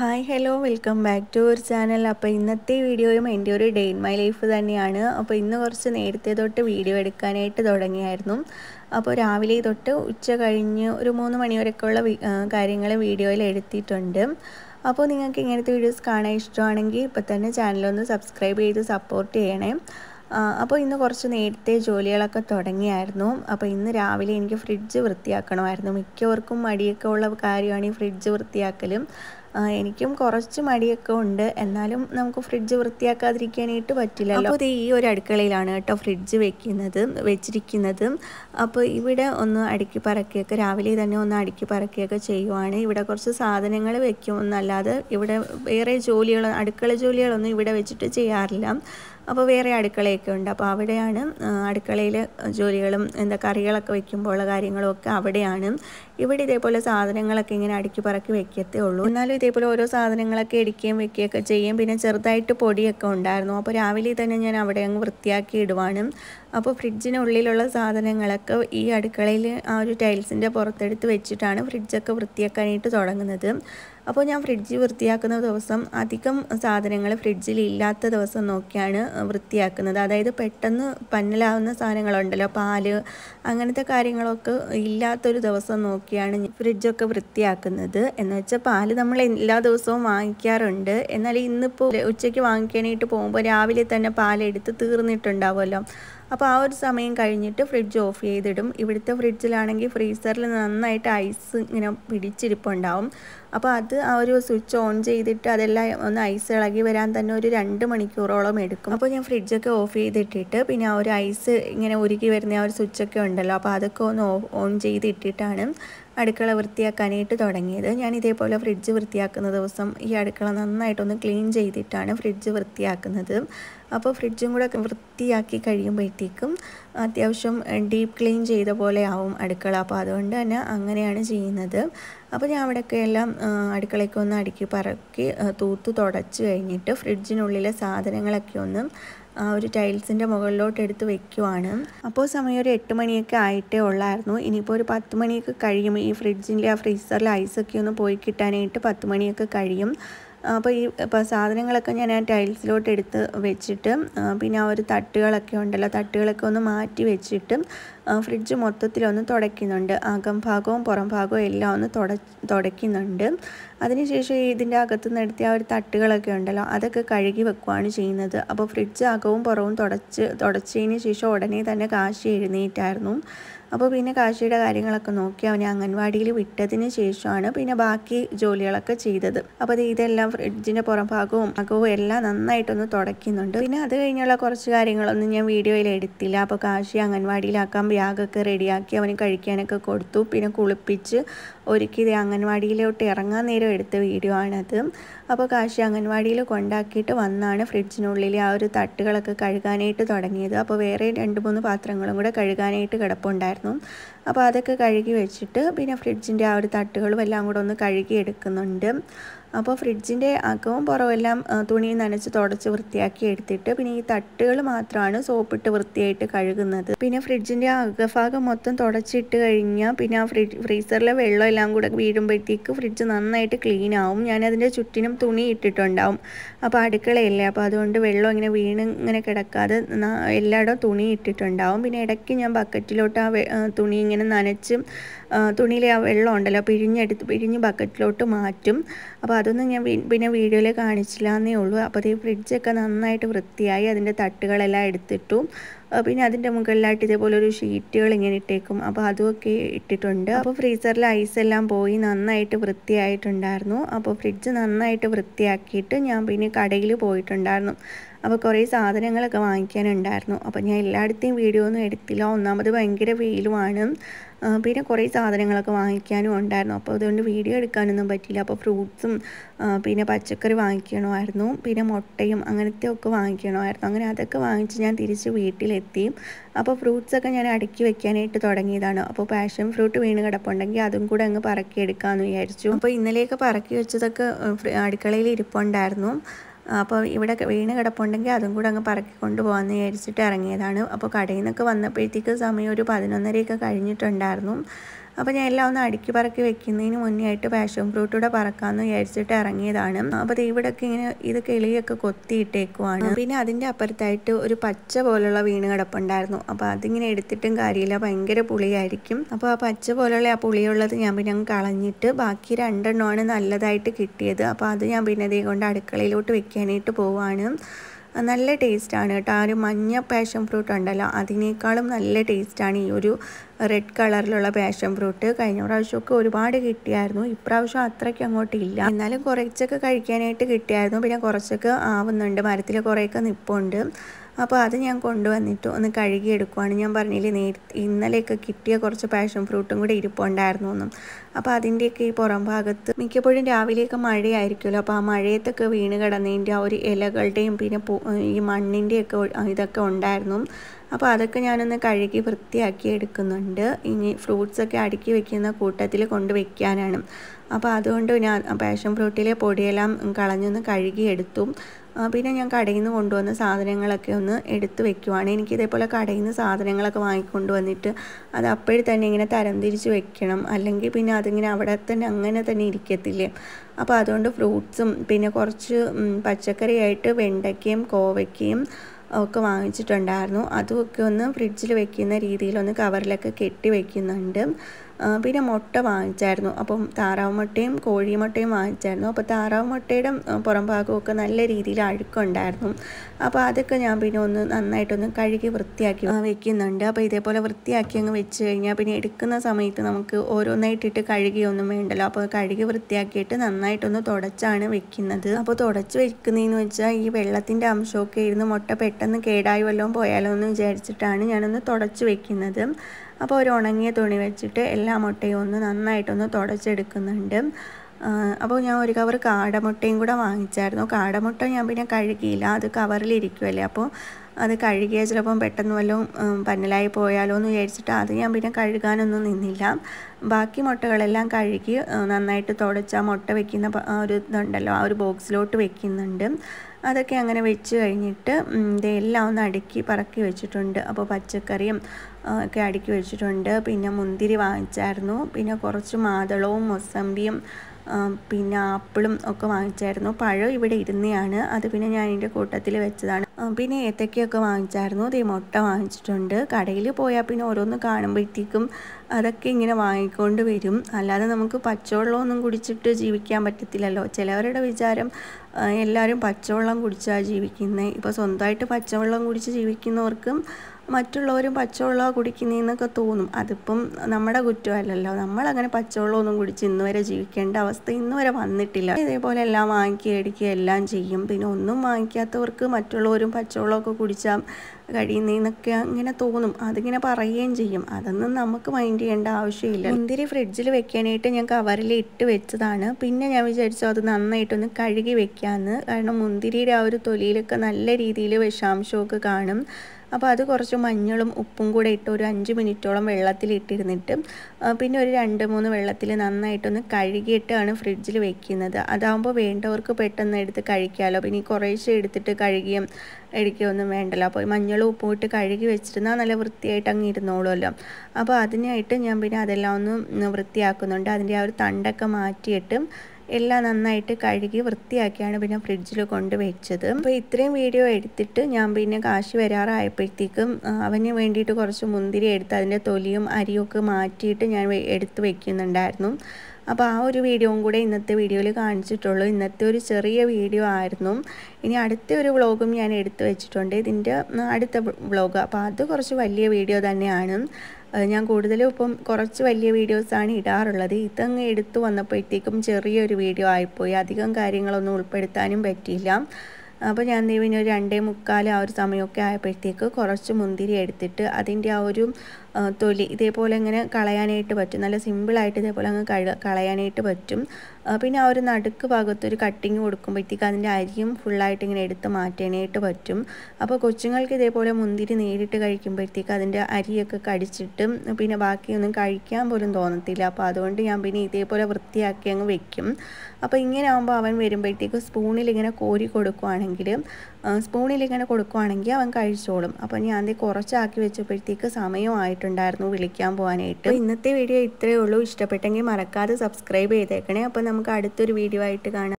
hi hello welcome back to our channel അപ്പോൾ ഇന്നത്തെ വീഡിയോയും എൻ്റെ ഒരു ഡേ ഇൻ മൈ ലൈഫ് തന്നെയാണ് അപ്പോൾ ഇന്ന് കുറച്ച് നേരത്തെ തൊട്ട് വീഡിയോ എടുക്കാനായിട്ട് തുടങ്ങിയായിരുന്നു അപ്പോൾ രാവിലെ തൊട്ട് ഉച്ച കഴിഞ്ഞ് ഒരു മൂന്ന് മണിവരെയൊക്കെയുള്ള കാര്യങ്ങൾ വീഡിയോയിൽ എടുത്തിട്ടുണ്ട് അപ്പോൾ നിങ്ങൾക്ക് ഇങ്ങനത്തെ വീഡിയോസ് കാണാൻ ഇഷ്ടമാണെങ്കിൽ ഇപ്പോൾ തന്നെ ചാനലൊന്ന് സബ്സ്ക്രൈബ് ചെയ്ത് സപ്പോർട്ട് ചെയ്യണേ അപ്പോൾ ഇന്ന് കുറച്ച് നേരത്തെ ജോലികളൊക്കെ തുടങ്ങിയായിരുന്നു അപ്പോൾ ഇന്ന് രാവിലെ എനിക്ക് ഫ്രിഡ്ജ് വൃത്തിയാക്കണമായിരുന്നു മിക്കവർക്കും മടിയൊക്കെ ഉള്ള കാര്യമാണ് ഈ ഫ്രിഡ്ജ് വൃത്തിയാക്കലും എനിക്കും കുറച്ച് മടിയൊക്കെ ഉണ്ട് എന്നാലും നമുക്ക് ഫ്രിഡ്ജ് വൃത്തിയാക്കാതിരിക്കാനായിട്ട് പറ്റില്ലല്ലോ അപ്പോൾ ഈ ഒരു അടുക്കളയിലാണ് കേട്ടോ ഫ്രിഡ്ജ് വെക്കുന്നത് വെച്ചിരിക്കുന്നത് അപ്പോൾ ഇവിടെ ഒന്ന് അടുക്കി പറക്കിയൊക്കെ രാവിലെ തന്നെ ഒന്ന് അടുക്കി പറക്കിയൊക്കെ ചെയ്യുവാണ് ഇവിടെ കുറച്ച് സാധനങ്ങൾ വെക്കുമെന്നല്ലാതെ ഇവിടെ വേറെ ജോലികൾ അടുക്കള ജോലികളൊന്നും ഇവിടെ വെച്ചിട്ട് ചെയ്യാറില്ല അപ്പോൾ വേറെ അടുക്കളയൊക്കെ ഉണ്ട് അപ്പോൾ അവിടെയാണ് അടുക്കളയിൽ ജോലികളും എന്താ കറികളൊക്കെ വെക്കുമ്പോൾ കാര്യങ്ങളും ഒക്കെ അവിടെയാണ് ഇവിടെ ഇതേപോലെ സാധനങ്ങളൊക്കെ ഇങ്ങനെ അടുക്കി പറക്കി വെക്കത്തേ ഉള്ളൂ എന്നാലും ഇതേപോലെ ഓരോ സാധനങ്ങളൊക്കെ ഇടിക്കുകയും വെക്കുകയൊക്കെ ചെയ്യും പിന്നെ ചെറുതായിട്ട് പൊടിയൊക്കെ ഉണ്ടായിരുന്നു അപ്പോൾ രാവിലെ തന്നെ ഞാൻ അവിടെ അങ്ങ് വൃത്തിയാക്കി ഇടുവാണ് അപ്പോൾ ഫ്രിഡ്ജിനുള്ളിലുള്ള സാധനങ്ങളൊക്കെ ഈ അടുക്കളയിൽ ആ ഒരു ടൈൽസിൻ്റെ പുറത്തെടുത്ത് വെച്ചിട്ടാണ് ഫ്രിഡ്ജൊക്കെ വൃത്തിയാക്കാനായിട്ട് തുടങ്ങുന്നത് അപ്പോൾ ഞാൻ ഫ്രിഡ്ജ് വൃത്തിയാക്കുന്ന ദിവസം അധികം സാധനങ്ങൾ ഫ്രിഡ്ജിൽ ഇല്ലാത്ത ദിവസം നോക്കിയാണ് വൃത്തിയാക്കുന്നത് അതായത് പെട്ടെന്ന് പന്നലാവുന്ന സാധനങ്ങളുണ്ടല്ലോ പാല് അങ്ങനത്തെ കാര്യങ്ങളൊക്കെ ഇല്ലാത്തൊരു ദിവസം നോക്കിയാണ് ഫ്രിഡ്ജൊക്കെ വൃത്തിയാക്കുന്നത് എന്ന് വെച്ചാൽ പാല് നമ്മൾ എല്ലാ ദിവസവും വാങ്ങിക്കാറുണ്ട് എന്നാൽ ഇന്നിപ്പോൾ ഉച്ചയ്ക്ക് വാങ്ങിക്കാനായിട്ട് പോകുമ്പോൾ രാവിലെ തന്നെ പാലെടുത്ത് തീർന്നിട്ടുണ്ടാവുമല്ലോ അപ്പോൾ ആ ഒരു സമയം കഴിഞ്ഞിട്ട് ഫ്രിഡ്ജ് ഓഫ് ചെയ്തിടും ഇവിടുത്തെ ഫ്രിഡ്ജിലാണെങ്കിൽ ഫ്രീസറിൽ നന്നായിട്ട് ഐസ് ഇങ്ങനെ പിടിച്ചിരിപ്പുണ്ടാവും അപ്പോൾ അത് ആ ഒരു സ്വിച്ച് ഓൺ ചെയ്തിട്ട് അതെല്ലാം ഒന്ന് ഐസ് ഇളകി വരാൻ തന്നെ ഒരു രണ്ട് മണിക്കൂറോളം എടുക്കും അപ്പോൾ ഞാൻ ഫ്രിഡ്ജൊക്കെ ഓഫ് ചെയ്തിട്ടിട്ട് പിന്നെ ആ ഒരു ഐസ് ഇങ്ങനെ ഉരുകി വരുന്ന ആ ഒരു സ്വിച്ചൊക്കെ ഉണ്ടല്ലോ അപ്പോൾ അതൊക്കെ ഒന്ന് ഓൺ ചെയ്തിട്ടിട്ടാണ് അടുക്കള വൃത്തിയാക്കാനായിട്ട് തുടങ്ങിയത് ഞാൻ ഇതേപോലെ ഫ്രിഡ്ജ് വൃത്തിയാക്കുന്ന ദിവസം ഈ അടുക്കള നന്നായിട്ടൊന്ന് ക്ലീൻ ചെയ്തിട്ടാണ് ഫ്രിഡ്ജ് വൃത്തിയാക്കുന്നത് അപ്പോൾ ഫ്രിഡ്ജും കൂടെ വൃത്തിയാക്കി കഴിയുമ്പോഴത്തേക്കും അത്യാവശ്യം ഡീപ്പ് ക്ലീൻ ചെയ്ത പോലെ ആവും അടുക്കള അപ്പോൾ അതുകൊണ്ട് തന്നെ അങ്ങനെയാണ് ചെയ്യുന്നത് അപ്പോൾ ഞാൻ അവിടെയൊക്കെ എല്ലാം അടുക്കളയ്ക്ക് ഒന്ന് അടുക്കി പറക്കി തൂത്ത് തുടച്ച് കഴിഞ്ഞിട്ട് ഫ്രിഡ്ജിനുള്ളിലെ സാധനങ്ങളൊക്കെ ഒന്ന് ആ ഒരു ടൈൽസിൻ്റെ മുകളിലോട്ട് എടുത്ത് വെക്കുവാണ് അപ്പോൾ സമയം ഒരു എട്ട് മണിയൊക്കെ ആയിട്ടേ ഉള്ളായിരുന്നു ഇനിയിപ്പോൾ ഒരു പത്ത് മണിയൊക്കെ കഴിയും ഈ ഫ്രിഡ്ജിൻ്റെ ആ ഫ്രീസറിൽ ഐസൊക്കെ ഒന്ന് പോയി കിട്ടാനായിട്ട് പത്ത് മണിയൊക്കെ കഴിയും അപ്പോൾ ഈ ഇപ്പോൾ സാധനങ്ങളൊക്കെ ഞാൻ ആ ടൈൽസിലോട്ട് എടുത്ത് വെച്ചിട്ട് പിന്നെ ആ ഒരു തട്ടുകളൊക്കെ ഉണ്ടല്ലോ തട്ടുകളൊക്കെ ഒന്ന് മാറ്റി വെച്ചിട്ട് ഫ്രിഡ്ജ് മൊത്തത്തിലൊന്ന് തുടയ്ക്കുന്നുണ്ട് അകം ഭാഗവും പുറം ഭാഗവും എല്ലാം ഒന്ന് തുട തുടയ്ക്കുന്നുണ്ട് അതിനുശേഷം ഇതിൻ്റെ അകത്തുനിന്ന് എടുത്തിയ ആ ഒരു തട്ടുകളൊക്കെ ഉണ്ടല്ലോ അതൊക്കെ കഴുകി വെക്കുവാണ് ചെയ്യുന്നത് അപ്പോൾ ഫ്രിഡ്ജ് അകവും പുറവും തുടച്ച് തുടച്ചതിന് ശേഷം ഉടനെ തന്നെ കാശി എഴുന്നേറ്റായിരുന്നു അപ്പോൾ പിന്നെ കാശിയുടെ കാര്യങ്ങളൊക്കെ നോക്കി അവനെ അംഗൻവാടിയിൽ വിട്ടതിന് ശേഷമാണ് പിന്നെ ബാക്കി ജോലികളൊക്കെ ചെയ്തത് അപ്പോൾ ഇതെല്ലാം ഫ്രിഡ്ജിൻ്റെ പുറംഭാഗവും അകവും എല്ലാം നന്നായിട്ടൊന്ന് തുടയ്ക്കുന്നുണ്ട് പിന്നെ അത് കഴിഞ്ഞുള്ള കുറച്ച് കാര്യങ്ങളൊന്നും ഞാൻ വീഡിയോയിൽ എടുത്തില്ല അപ്പോൾ കാശി അംഗൻവാടിയിലാക്കാൻ ബാഗൊക്കെ റെഡിയാക്കി അവന് കഴിക്കാനൊക്കെ കൊടുത്തു പിന്നെ കുളിപ്പിച്ച് ഒരുക്കി ഇത് അംഗൻവാടിയിലോട്ട് ഇറങ്ങാൻ നേരം ഫോട്ടോയിലും എടുത്ത വീഡിയോ ആണത് അപ്പോൾ കാശി അംഗൻവാടിയിൽ കൊണ്ടാക്കിയിട്ട് വന്നാണ് ഫ്രിഡ്ജിനുള്ളിൽ ആ ഒരു തട്ടുകളൊക്കെ കഴുകാനായിട്ട് തുടങ്ങിയത് അപ്പോൾ വേറെ രണ്ട് മൂന്ന് പാത്രങ്ങളും കൂടെ കഴുകാനായിട്ട് കിടപ്പുണ്ടായിരുന്നു അപ്പോൾ അതൊക്കെ കഴുകി വെച്ചിട്ട് പിന്നെ ഫ്രിഡ്ജിൻ്റെ ആ ഒരു തട്ടുകളും എല്ലാം കൂടെ ഒന്ന് കഴുകി എടുക്കുന്നുണ്ട് അപ്പോൾ ഫ്രിഡ്ജിൻ്റെ അകവും എല്ലാം തുണി നനച്ച് തുടച്ച് വൃത്തിയാക്കി എടുത്തിട്ട് പിന്നെ ഈ തട്ടുകൾ മാത്രമാണ് സോപ്പിട്ട് വൃത്തിയായിട്ട് കഴുകുന്നത് പിന്നെ ഫ്രിഡ്ജിൻ്റെ അകഭാഗം മൊത്തം തുടച്ചിട്ട് കഴിഞ്ഞാൽ പിന്നെ ആ ഫ്രിഡ്ജ് ഫ്രീസറിലെ വെള്ളം എല്ലാം കൂടെ വീഴുമ്പോഴത്തേക്ക് ഫ്രിഡ്ജ് നന്നായിട്ട് ക്ലീൻ ആവും ഞാൻ അതിൻ്റെ ചുറ്റിനും തുണി ഇട്ടിട്ടുണ്ടാവും അപ്പോൾ അടുക്കളയല്ലേ അപ്പോൾ അതുകൊണ്ട് വെള്ളം ഇങ്ങനെ വീണ് ഇങ്ങനെ കിടക്കാതെ എല്ലായിടവും തുണി ഇട്ടിട്ടുണ്ടാവും പിന്നെ ഇടയ്ക്ക് ഞാൻ ബക്കറ്റിലോട്ട് ആ തുണി ഇങ്ങനെ നനച്ച് തുണിയിലെ ആ വെള്ളം ഉണ്ടല്ലോ പിഴിഞ്ഞെടുത്ത് പിഴിഞ്ഞ് ബക്കറ്റിലോട്ട് മാറ്റും അപ്പോൾ അതൊന്നും ഞാൻ പിന്നെ വീഡിയോയിൽ കാണിച്ചില്ല എന്നേ ഉള്ളൂ അപ്പോൾ അത് ഈ ഫ്രിഡ്ജൊക്കെ നന്നായിട്ട് വൃത്തിയായി അതിൻ്റെ തട്ടുകളെല്ലാം എടുത്തിട്ടു പിന്നെ അതിൻ്റെ മുകളിലായിട്ട് ഇതേപോലെ ഒരു ഷീറ്റുകൾ ഇങ്ങനെ ഇട്ടേക്കും അപ്പോൾ അതുമൊക്കെ ഇട്ടിട്ടുണ്ട് അപ്പോൾ ഫ്രീസറിൽ ഐസ് എല്ലാം പോയി നന്നായിട്ട് വൃത്തിയായിട്ടുണ്ടായിരുന്നു അപ്പോൾ ഫ്രിഡ്ജ് നന്നായിട്ട് വൃത്തിയാക്കിയിട്ട് ഞാൻ പിന്നെ കടയിൽ പോയിട്ടുണ്ടായിരുന്നു അപ്പോൾ കുറേ സാധനങ്ങളൊക്കെ വാങ്ങിക്കാനുണ്ടായിരുന്നു അപ്പോൾ ഞാൻ എല്ലായിടത്തെയും വീഡിയോ ഒന്നും എടുത്തില്ല ഒന്നാമത് ഭയങ്കര വെയിലുമാണ് പിന്നെ കുറേ സാധനങ്ങളൊക്കെ വാങ്ങിക്കാനും ഉണ്ടായിരുന്നു അപ്പോൾ അതുകൊണ്ട് വീഡിയോ എടുക്കാനൊന്നും പറ്റില്ല അപ്പോൾ ഫ്രൂട്ട്സും പിന്നെ പച്ചക്കറി വാങ്ങിക്കണമായിരുന്നു പിന്നെ മുട്ടയും അങ്ങനത്തെ ഒക്കെ വാങ്ങിക്കണമായിരുന്നു അങ്ങനെ അതൊക്കെ വാങ്ങിച്ച് ഞാൻ തിരിച്ച് വീട്ടിലെത്തി അപ്പോൾ ഫ്രൂട്ട്സൊക്കെ ഞാൻ അടുക്കി വെക്കാനായിട്ട് തുടങ്ങിയതാണ് അപ്പോൾ പാഷൻ ഫ്രൂട്ട് വീണ് കിടപ്പുണ്ടെങ്കിൽ അതും കൂടെ അങ്ങ് പറക്കിയെടുക്കാമെന്ന് വിചാരിച്ചു അപ്പോൾ ഇന്നലെയൊക്കെ പറക്കി വെച്ചതൊക്കെ അടുക്കളയിൽ ഇരിപ്പുണ്ടായിരുന്നു അപ്പോൾ ഇവിടെ വീണ് കിടപ്പുണ്ടെങ്കിൽ അതും കൂടെ അങ്ങ് പറക്കി കൊണ്ടുപോകാമെന്ന് വിചാരിച്ചിട്ട് ഇറങ്ങിയതാണ് അപ്പോൾ കടയിൽ നിന്നൊക്കെ വന്നപ്പോഴത്തേക്ക് സമയം ഒരു പതിനൊന്നരയൊക്കെ കഴിഞ്ഞിട്ടുണ്ടായിരുന്നു അപ്പോൾ ഞാൻ എല്ലാം ഒന്ന് അടുക്കി പറക്കി വെക്കുന്നതിന് മുന്നേ ആയിട്ട് പാഷൻ ഫ്രൂട്ടൂടെ പറക്കാമെന്ന് വിചാരിച്ചിട്ട് ഇറങ്ങിയതാണ് അപ്പോൾ ദേ ഇവിടെയൊക്കെ ഇങ്ങനെ ഇത് കിളിയൊക്കെ കൊത്തിയിട്ടേക്കുവാണ് പിന്നെ അതിൻ്റെ അപ്പുറത്തായിട്ട് ഒരു പച്ച പോലുള്ള വീണ് കിടപ്പുണ്ടായിരുന്നു അപ്പോൾ അതിങ്ങനെ എടുത്തിട്ടും കാര്യമില്ല ഭയങ്കര പുളിയായിരിക്കും അപ്പോൾ ആ പച്ച പോലുള്ള ആ പുളിയുള്ളത് ഞാൻ പിന്നെ അങ്ങ് കളഞ്ഞിട്ട് ബാക്കി രണ്ടെണ്ണമാണ് നല്ലതായിട്ട് കിട്ടിയത് അപ്പോൾ അത് ഞാൻ പിന്നെ ഇതേ കൊണ്ട് അടുക്കളയിലോട്ട് വെക്കാനായിട്ട് പോവാണ് നല്ല ടേസ്റ്റാണ് കേട്ടോ ആ ഒരു മഞ്ഞ പാഷൻ ഫ്രൂട്ട് ഉണ്ടല്ലോ അതിനേക്കാളും നല്ല ടേസ്റ്റാണ് ഈ ഒരു റെഡ് കളറിലുള്ള പാഷൻ ഫ്രൂട്ട് കഴിഞ്ഞ പ്രാവശ്യമൊക്കെ ഒരുപാട് കിട്ടിയായിരുന്നു ഇപ്രാവശ്യം അത്രയ്ക്ക് അങ്ങോട്ട് ഇല്ല എന്നാലും കുറച്ചൊക്കെ കഴിക്കാനായിട്ട് കിട്ടിയായിരുന്നു പിന്നെ കുറച്ചൊക്കെ ആവുന്നുണ്ട് മരത്തിൽ കുറേയൊക്കെ നിപ്പുണ്ട് അപ്പോൾ അത് ഞാൻ കൊണ്ടുവന്നിട്ട് ഒന്ന് കഴുകിയെടുക്കുവാണ് ഞാൻ പറഞ്ഞില്ലേ നേ ഇന്നലെയൊക്കെ കിട്ടിയ കുറച്ച് പാഷൻ ഫ്രൂട്ടും കൂടെ ഇരിപ്പുണ്ടായിരുന്നു എന്നും അപ്പോൾ അതിൻ്റെയൊക്കെ ഈ പുറം ഭാഗത്ത് മിക്കപ്പോഴും രാവിലെയൊക്കെ മഴയായിരിക്കുമല്ലോ അപ്പോൾ ആ മഴയത്തൊക്കെ വീണ് കിടന്നതിൻ്റെ ആ ഒരു ഇലകളുടെയും പിന്നെ ഈ മണ്ണിൻ്റെയൊക്കെ ഇതൊക്കെ ഉണ്ടായിരുന്നു അപ്പോൾ അതൊക്കെ ഞാനൊന്ന് കഴുകി വൃത്തിയാക്കി എടുക്കുന്നുണ്ട് ഇനി ഫ്രൂട്ട്സൊക്കെ അടുക്കി വെക്കുന്ന കൂട്ടത്തിൽ കൊണ്ട് വെക്കാനാണ് അപ്പോൾ അതുകൊണ്ട് ഞാൻ പാഷൻ ഫ്രൂട്ടിലെ പൊടിയെല്ലാം കളഞ്ഞൊന്ന് കഴുകിയെടുത്തു പിന്നെ ഞാൻ കടയിൽ നിന്ന് കൊണ്ടുവന്ന സാധനങ്ങളൊക്കെ ഒന്ന് എടുത്തു വെക്കുവാണ് എനിക്ക് ഇതേപോലെ കടയിൽ നിന്ന് സാധനങ്ങളൊക്കെ വാങ്ങിക്കൊണ്ട് വന്നിട്ട് അത് അപ്പോഴേ തന്നെ ഇങ്ങനെ തരംതിരിച്ച് വെക്കണം അല്ലെങ്കിൽ പിന്നെ അതിങ്ങനെ അവിടെ തന്നെ അങ്ങനെ തന്നെ ഇരിക്കത്തില്ലേ അപ്പോൾ അതുകൊണ്ട് ഫ്രൂട്ട്സും പിന്നെ കുറച്ച് പച്ചക്കറിയായിട്ട് വെണ്ടയ്ക്കയും കോവയ്ക്കയും ഒക്കെ വാങ്ങിച്ചിട്ടുണ്ടായിരുന്നു അതുമൊക്കെ ഒന്ന് ഫ്രിഡ്ജിൽ വെക്കുന്ന രീതിയിലൊന്ന് കവറിലൊക്കെ കെട്ടി വെക്കുന്നുണ്ട് പിന്നെ മുട്ട വാങ്ങിച്ചായിരുന്നു അപ്പം താറാവ് മുട്ടയും മുട്ടയും വാങ്ങിച്ചായിരുന്നു അപ്പോൾ താറാവ് മുട്ടയുടെ പുറം ഭാഗമൊക്കെ നല്ല രീതിയിൽ അഴുക്കുണ്ടായിരുന്നു അപ്പോൾ അതൊക്കെ ഞാൻ പിന്നെ ഒന്ന് നന്നായിട്ടൊന്ന് കഴുകി വൃത്തിയാക്കി വെക്കുന്നുണ്ട് അപ്പോൾ ഇതേപോലെ വൃത്തിയാക്കി അങ്ങ് വെച്ച് കഴിഞ്ഞാൽ പിന്നെ എടുക്കുന്ന സമയത്ത് നമുക്ക് ഓരോന്നായിട്ടിട്ട് കഴുകിയൊന്നും വേണ്ടല്ലോ അപ്പോൾ കഴുകി വൃത്തിയാക്കിയിട്ട് നന്നായിട്ടൊന്ന് തുടച്ചാണ് വെക്കുന്നത് അപ്പോൾ തുടച്ച് വെക്കുന്നതെന്ന് വെച്ചാൽ ഈ വെള്ളത്തിൻ്റെ അംശമൊക്കെ ഇരുന്ന് മുട്ട പെട്ടെന്ന് കേടായി വല്ലതും പോയാലോ എന്ന് വിചാരിച്ചിട്ടാണ് ഞാനൊന്ന് തുടച്ച് വെക്കുന്നത് അപ്പോൾ ഒരു ഉണങ്ങിയ തുണി വെച്ചിട്ട് എല്ലാം എല്ലാ മുട്ടയും ഒന്ന് നന്നായിട്ടൊന്ന് തുടച്ചെടുക്കുന്നുണ്ട് അപ്പോൾ ഞാൻ ഒരു കവർ കാടമുട്ടയും കൂടെ വാങ്ങിച്ചായിരുന്നു കാടമുട്ട ഞാൻ പിന്നെ കഴുകിയില്ല അത് കവറിലിരിക്കുമല്ലേ അപ്പോൾ അത് കഴുകിയ ചിലപ്പം പെട്ടെന്ന് വല്ലതും പന്നലായി പോയാലോ എന്ന് വിചാരിച്ചിട്ട് അത് ഞാൻ പിന്നെ കഴുകാനൊന്നും നിന്നില്ല ബാക്കി മുട്ടകളെല്ലാം കഴുകി നന്നായിട്ട് തുടച്ച് ആ മുട്ട വെക്കുന്ന ഒരു ഇതുണ്ടല്ലോ ആ ഒരു ബോക്സിലോട്ട് വെക്കുന്നുണ്ട് അതൊക്കെ അങ്ങനെ വെച്ച് കഴിഞ്ഞിട്ട് ഇതെല്ലാം ഒന്ന് അടുക്കി പറക്കി വെച്ചിട്ടുണ്ട് അപ്പോൾ പച്ചക്കറിയും ഒക്കെ അടുക്കി വെച്ചിട്ടുണ്ട് പിന്നെ മുന്തിരി വാങ്ങിച്ചായിരുന്നു പിന്നെ കുറച്ച് മാതളവും മൊസമ്പിയും പിന്നെ ആപ്പിളും ഒക്കെ വാങ്ങിച്ചായിരുന്നു പഴം ഇവിടെ ഇരുന്നെയാണ് അത് പിന്നെ ഞാൻ എൻ്റെ കൂട്ടത്തിൽ വെച്ചതാണ് പിന്നെ ഏത്തക്കയൊക്കെ വാങ്ങിച്ചായിരുന്നു ദേ മുട്ട വാങ്ങിച്ചിട്ടുണ്ട് കടയിൽ പോയാൽ പിന്നെ ഓരോന്ന് കാണുമ്പോഴത്തേക്കും അതൊക്കെ ഇങ്ങനെ വാങ്ങിക്കൊണ്ട് വരും അല്ലാതെ നമുക്ക് പച്ചവെള്ളമൊന്നും കുടിച്ചിട്ട് ജീവിക്കാൻ പറ്റത്തില്ലല്ലോ ചിലവരുടെ വിചാരം എല്ലാവരും പച്ചവെള്ളം കുടിച്ചാണ് ജീവിക്കുന്നത് ഇപ്പോൾ സ്വന്തമായിട്ട് പച്ചവെള്ളം കുടിച്ച് ജീവിക്കുന്നവർക്കും മറ്റുള്ളവരും പച്ചവെള്ളം കുടിക്കുന്നതെന്നൊക്കെ തോന്നും അതിപ്പം നമ്മുടെ കുറ്റമല്ലല്ലോ നമ്മളങ്ങനെ പച്ചവെള്ളമൊന്നും കുടിച്ച് ഇന്ന് വരെ ജീവിക്കേണ്ട അവസ്ഥ ഇന്ന് വരെ വന്നിട്ടില്ല ഇതേപോലെ എല്ലാം വാങ്ങിക്കുക അടിക്കുക എല്ലാം ചെയ്യും പിന്നെ ഒന്നും വാങ്ങിക്കാത്തവർക്ക് മറ്റുള്ളവരും പച്ചവെള്ളമൊക്കെ കുടിച്ചാൽ കഴിയുന്നതെന്നൊക്കെ അങ്ങനെ തോന്നും അതിങ്ങനെ പറയുകയും ചെയ്യും അതൊന്നും നമുക്ക് മൈൻഡ് ചെയ്യേണ്ട ആവശ്യമില്ല മുന്തിരി ഫ്രിഡ്ജിൽ വെക്കാനായിട്ട് ഞാൻ കവറിൽ ഇട്ട് വെച്ചതാണ് പിന്നെ ഞാൻ വിചാരിച്ചു അത് നന്നായിട്ടൊന്ന് കഴുകി വെക്കാമെന്ന് കാരണം മുന്തിരിയുടെ ആ ഒരു തൊലിയിലൊക്കെ നല്ല രീതിയിൽ വിഷാംശമൊക്കെ കാണും അപ്പോൾ അത് കുറച്ച് മഞ്ഞളും ഉപ്പും കൂടെ ഇട്ട് ഒരു അഞ്ച് മിനിറ്റോളം വെള്ളത്തിൽ ഇട്ടിരുന്നിട്ട് പിന്നെ ഒരു രണ്ട് മൂന്ന് വെള്ളത്തിൽ നന്നായിട്ടൊന്ന് കഴുകിയിട്ടാണ് ഫ്രിഡ്ജിൽ വെക്കുന്നത് അതാകുമ്പോൾ വേണ്ടവർക്ക് പെട്ടെന്ന് എടുത്ത് കഴിക്കാമല്ലോ പിന്നെ കുറേശ്ശെ എടുത്തിട്ട് കഴുകിയും എടുക്കുകയൊന്നും വേണ്ടല്ലോ അപ്പോൾ മഞ്ഞളും ഉപ്പും ഇട്ട് കഴുകി വെച്ചിരുന്നാൽ നല്ല വൃത്തിയായിട്ട് അങ്ങ് ഇരുന്നോളുമല്ലോ അപ്പോൾ അതിനായിട്ട് ഞാൻ പിന്നെ അതെല്ലാം ഒന്ന് വൃത്തിയാക്കുന്നുണ്ട് അതിൻ്റെ ആ ഒരു തണ്ടൊക്കെ മാറ്റിയിട്ട് എല്ലാം നന്നായിട്ട് കഴുകി വൃത്തിയാക്കിയാണ് പിന്നെ ഫ്രിഡ്ജിൽ കൊണ്ടുവച്ചത് അപ്പോൾ ഇത്രയും വീഡിയോ എടുത്തിട്ട് ഞാൻ പിന്നെ കാശ് വരാറായപ്പോഴത്തേക്കും അവന് വേണ്ടിയിട്ട് കുറച്ച് മുന്തിരി എടുത്ത് അതിൻ്റെ തൊലിയും അരിയൊക്കെ മാറ്റിയിട്ട് ഞാൻ എടുത്ത് വയ്ക്കുന്നുണ്ടായിരുന്നു അപ്പോൾ ആ ഒരു വീഡിയോയും കൂടെ ഇന്നത്തെ വീഡിയോയിൽ കാണിച്ചിട്ടുള്ളൂ ഇന്നത്തെ ഒരു ചെറിയ വീഡിയോ ആയിരുന്നു ഇനി അടുത്ത ഒരു വ്ളോഗും ഞാൻ എടുത്തു വെച്ചിട്ടുണ്ട് ഇതിൻ്റെ അടുത്ത വ്ളോഗ് അപ്പോൾ അത് കുറച്ച് വലിയ വീഡിയോ തന്നെയാണ് ഞാൻ കൂടുതലും ഇപ്പം കുറച്ച് വലിയ വീഡിയോസാണ് ഇടാറുള്ളത് ഇതങ്ങ് എടുത്തു വന്നപ്പോഴത്തേക്കും ചെറിയൊരു വീഡിയോ ആയിപ്പോയി അധികം കാര്യങ്ങളൊന്നും ഉൾപ്പെടുത്താനും പറ്റിയില്ല അപ്പോൾ ഞാൻ പിന്നെ ഒരു രണ്ടേ മുക്കാൽ ആ ഒരു സമയമൊക്കെ ആയപ്പോഴത്തേക്ക് കുറച്ച് മുന്തിരി എടുത്തിട്ട് അതിൻ്റെ ആ ഒരു തൊലി ഇതേപോലെ ഇങ്ങനെ കളയാനായിട്ട് പറ്റും നല്ല സിമ്പിളായിട്ട് ഇതേപോലെ അങ്ങ് കഴ കളയാനായിട്ട് പറ്റും പിന്നെ ആ ഒരു നടുക്ക് ഭാഗത്തൊരു കട്ടിങ് കൊടുക്കുമ്പോഴത്തേക്ക് അതിൻ്റെ അരിയും ഫുള്ളായിട്ട് ഇങ്ങനെ എടുത്ത് മാറ്റാനായിട്ട് പറ്റും അപ്പോൾ കൊച്ചുങ്ങൾക്ക് ഇതേപോലെ മുന്തിരി നേരിട്ട് കഴിക്കുമ്പോഴത്തേക്ക് അതിൻ്റെ അരിയൊക്കെ കടിച്ചിട്ട് പിന്നെ ബാക്കിയൊന്നും കഴിക്കാൻ പോലും തോന്നത്തില്ല അപ്പോൾ അതുകൊണ്ട് ഞാൻ പിന്നെ ഇതേപോലെ വൃത്തിയാക്കി അങ്ങ് വെക്കും അപ്പോൾ ഇങ്ങനെ ആകുമ്പോൾ അവൻ വരുമ്പോഴത്തേക്ക് സ്പൂണിൽ ഇങ്ങനെ കോരി കൊടുക്കുവാണ് ആണെങ്കിൽ സ്പൂണിലിങ്ങനെ ഇങ്ങനെ കൊടുക്കുകയാണെങ്കിൽ അവൻ കഴിച്ചോളും അപ്പോൾ ഞാൻ അത് കുറച്ചാക്കി വെച്ചപ്പോഴത്തേക്ക് സമയമായിട്ടുണ്ടായിരുന്നു വിളിക്കാൻ പോകാനായിട്ട് ഇന്നത്തെ വീഡിയോ ഇത്രയേ ഉള്ളൂ ഇഷ്ടപ്പെട്ടെങ്കിൽ മറക്കാതെ സബ്സ്ക്രൈബ് ചെയ്തേക്കണേ അപ്പോൾ നമുക്ക് അടുത്തൊരു വീഡിയോ ആയിട്ട് കാണാം